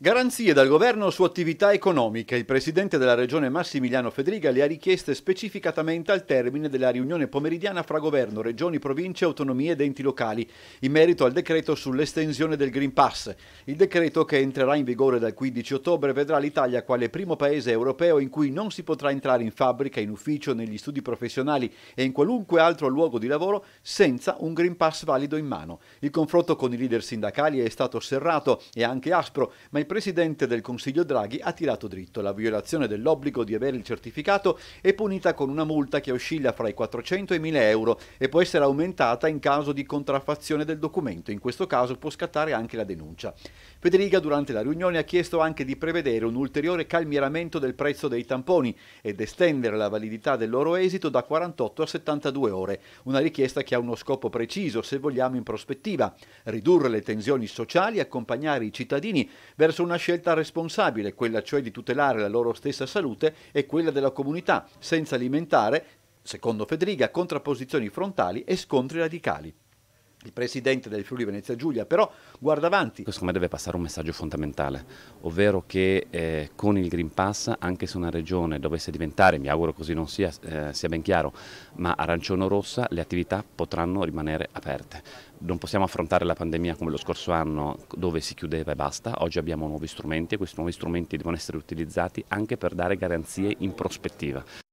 Garanzie dal governo su attività economiche. Il presidente della regione Massimiliano Federica le ha richieste specificatamente al termine della riunione pomeridiana fra governo, regioni, province, autonomie ed enti locali in merito al decreto sull'estensione del Green Pass. Il decreto che entrerà in vigore dal 15 ottobre vedrà l'Italia quale primo paese europeo in cui non si potrà entrare in fabbrica, in ufficio, negli studi professionali e in qualunque altro luogo di lavoro senza un Green Pass valido in mano. Il confronto con i leader sindacali è stato serrato e anche aspro, ma il presidente del Consiglio Draghi ha tirato dritto. La violazione dell'obbligo di avere il certificato è punita con una multa che oscilla fra i 400 e i 1000 euro e può essere aumentata in caso di contraffazione del documento. In questo caso può scattare anche la denuncia. Federica durante la riunione ha chiesto anche di prevedere un ulteriore calmieramento del prezzo dei tamponi ed estendere la validità del loro esito da 48 a 72 ore, una richiesta che ha uno scopo preciso, se vogliamo in prospettiva, ridurre le tensioni sociali e accompagnare i cittadini verso attraverso una scelta responsabile, quella cioè di tutelare la loro stessa salute e quella della comunità, senza alimentare, secondo Federica, contrapposizioni frontali e scontri radicali il presidente del Friuli Venezia Giulia, però guarda avanti. Questo come deve passare un messaggio fondamentale, ovvero che eh, con il Green Pass, anche se una regione dovesse diventare, mi auguro così non sia, eh, sia ben chiaro, ma arancione-rossa, o le attività potranno rimanere aperte. Non possiamo affrontare la pandemia come lo scorso anno dove si chiudeva e basta, oggi abbiamo nuovi strumenti e questi nuovi strumenti devono essere utilizzati anche per dare garanzie in prospettiva.